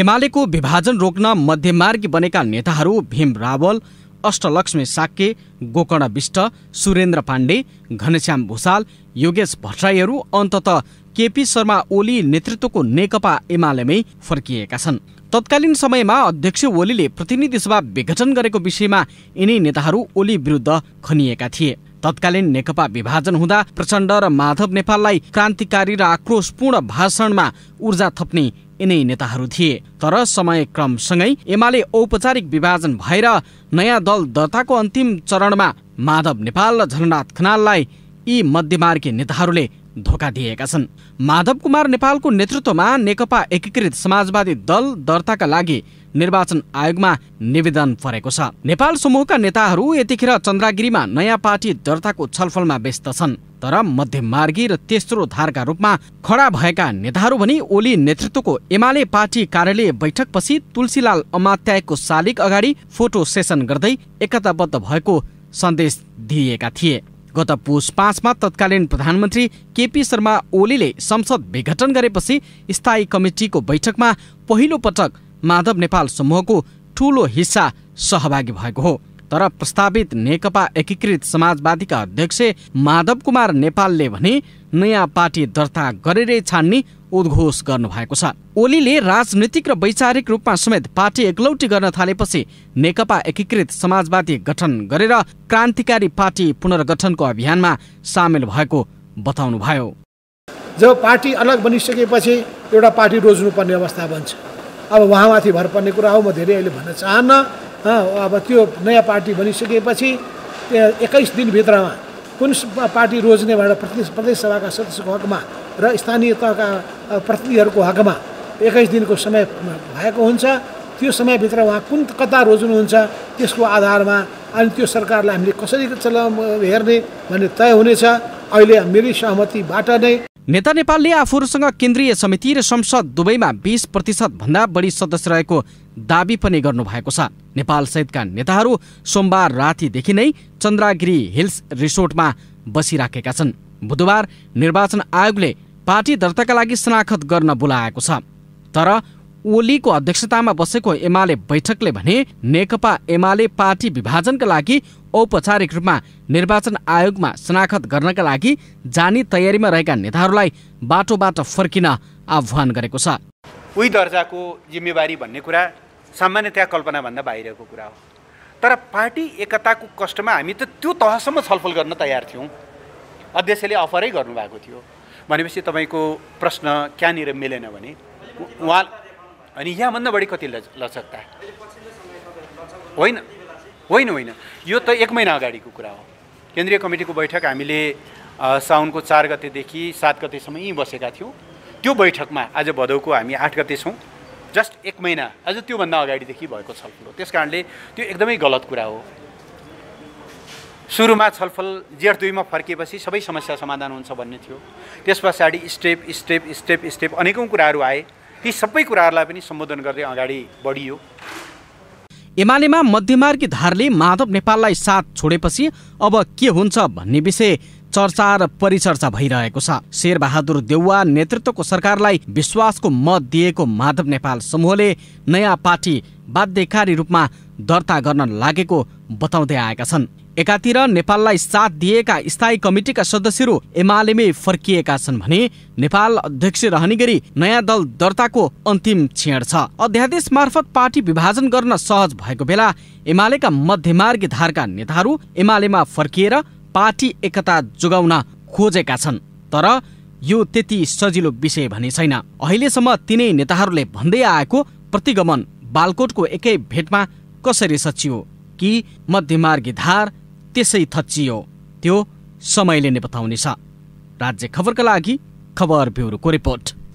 एमालेको विभाजन रोक्न मध्यमार्गी बनेका नेताहरू भीम रावल अष्टलक्ष्मी साक्के गोकर्ण विष्ट सुरेन्द्र पाण्डे घनश्याम भूषाल योगेश भट्टराईहरू अन्तत केपी शर्मा ओली नेतृत्वको नेकपा एमालेमै फर्किएका छन् तत्कालीन समयमा अध्यक्ष ओलीले प्रतिनिधि सभा विघटन गरेको विषयमा यिनै नेताहरू ओली विरुद्ध खनिएका थिए तत्कालीन नेकपा विभाजन हुँदा प्रचण्ड र माधव नेपाललाई क्रान्तिकारी र आक्रोशपूर्ण भाषणमा ऊर्जा थप्ने यिनै नेताहरू थिए तर समयक्रमसँगै एमाले औपचारिक विभाजन भएर नयाँ दल दर्ताको अन्तिम चरणमा माधव नेपाल र झलनाथ खनाललाई यी मध्यमार्गी नेताहरूले धोका दिएका छन् माधव कुमार नेपालको नेतृत्वमा नेकपा एकीकृत समाजवादी दल दर्ताका लागि निर्वाचन आयोगमा निवेदन परेको छ नेपाल समूहका नेताहरू यतिखेर चन्द्रागिरीमा नयाँ पार्टी दर्ताको छलफलमा व्यस्त छन् तर मध्यमार्गी र तेस्रो धारका रूपमा खडा भएका नेताहरू भनी ओली नेतृत्वको एमाले पार्टी कार्यालय बैठकपछि तुलसीलाल अमात्यायको शालिक अगाडि फोटो सेसन गर्दै एकताबद्ध भएको सन्देश दिएका थिए गत पुष पाँचमा तत्कालीन प्रधानमन्त्री केपी शर्मा ओलीले संसद विघटन गरेपछि स्थायी कमिटीको बैठकमा पहिलो पटक माधव नेपाल समूहको ठूलो हिस्सा सहभागी भएको हो तर प्रस्तावित नेकपा एकीकृत समाजवादीका अध्यक्ष माधव कुमार नेपालले भने नयाँ पार्टी दर्ता गरेरै छान्ने उद्घोष गर्नुभएको छ ओलीले राजनीतिक र वैचारिक रूपमा समेत पार्टी एकलौटी गर्न थालेपछि नेकपा एकीकृत समाजवादी गठन गरेर क्रान्तिकारी पार्टी पुनर्गठनको अभियानमा सामेल भएको बताउनुभयो जब पार्टी अलग बनिसकेपछि एउटा पार्टी रोज्नुपर्ने अवस्था बन्छ अब उहाँमाथि भर पर्ने कुरा हो म धेरै अहिले भन्न चाहन्न अब त्यो नयाँ पार्टी बनिसकेपछि त्यहाँ एक्काइस दिनभित्रमा कुन पार्टी रोज्नेबाट प्रदेश प्रदेश सभाका सदस्यको हकमा र स्थानीय तहका प्रतिनिधिहरूको हकमा एक्काइस दिनको समय भएको हुन्छ त्यो समयभित्र उहाँ कुन कता रोज्नुहुन्छ त्यसको आधारमा अनि त्यो सरकारलाई हामीले कसरी चला हेर्ने भन्ने तय हुनेछ अहिले मेरै सहमतिबाट नै नेता नेपालले आफूहरूसँग केन्द्रीय समिति र संसद दुवैमा बिस प्रतिशत भन्दा बढी सदस्य रहेको दावी पनि गर्नुभएको छ नेपाल सहितका नेताहरू सोमबार रातिदेखि नै चन्द्रागिरी हिल्स रिसोर्टमा बसिराखेका छन् बुधबार निर्वाचन आयोगले पार्टी दर्ताका लागि शनाखत गर्न बोलाएको छ तर ओलीको अध्यक्षतामा बसेको एमाले बैठकले भने नेकपा एमाले पार्टी विभाजनका लागि औपचारिक रूपमा निर्वाचन आयोगमा शनाखत गर्नका लागि जाने तयारीमा रहेका नेताहरूलाई बाटोबाट फर्किन आह्वान गरेको छ उही दर्जाको जिम्मेवारी भन्ने कुरा सामान्यतया कल्पनाभन्दा बाहिरको कुरा हो तर पार्टी एकताको कष्टमा हामी त त्यो तहसम्म छलफल गर्न तयार थियौँ अध्यक्षले अफरै गर्नुभएको थियो भनेपछि तपाईँको प्रश्न कहाँनिर मिलेन भने उहाँ अनि यहाँभन्दा बढी कति लच लचकता होइन होइन होइन यो त एक महिना अगाडिको कुरा हो केन्द्रीय कमिटीको बैठक हामीले साउनको चार गतेदेखि सात गतेसम्म यहीँ बसेका थियौँ त्यो बैठकमा आज भदौको हामी आठ गते छौँ जस्ट एक महिना आज त्योभन्दा अगाडिदेखि भएको छलफल हो त्यस कारणले त्यो एकदमै गलत कुरा हो सुरुमा छलफल जेठ दुईमा फर्किएपछि सबै समस्या समाधान हुन्छ भन्ने थियो त्यस पछाडि स्टेप स्टेप स्टेप स्टेप अनेकौँ कुराहरू आए यी सबै कुराहरूलाई पनि सम्बोधन गर्दै अगाडि बढियो एमालेमा मध्यमार्गी धारले माधव नेपाललाई साथ छोडेपछि अब के हुन्छ भन्ने विषय चर्चा र परिचर्चा भइरहेको छ शेरबहादुर देउवा नेतृत्वको सरकारलाई विश्वासको मत दिएको माधव नेपाल समूहले नयाँ पार्टी बाध्यकारी रूपमा दर्ता गर्न लागेको बताउँदै आएका छन् एकातिर नेपाललाई साथ दिएका स्थायी कमिटिका सदस्यहरू एमालेमै फर्किएका छन् भने नेपाल अध्यक्ष रहने गरी नयाँ दल दर्ताको अन्तिम छेड छ अध्यादेश मार्फत पार्टी विभाजन गर्न सहज भएको बेला एमालेका मध्यमार्गी धारका नेताहरू एमालेमा फर्किएर पार्टी एकता जोगाउन खोजेका छन् तर यो त्यति सजिलो विषय भने छैन अहिलेसम्म तिनै नेताहरूले भन्दै आएको प्रतिगमन बालकोटको एकै भेटमा कसरी सचियो कि मध्यमार्गी धार त्यसै थच्चियो त्यो समयले नै बताउनेछ राज्य खबरका लागि खबर ब्युरोको रिपोर्ट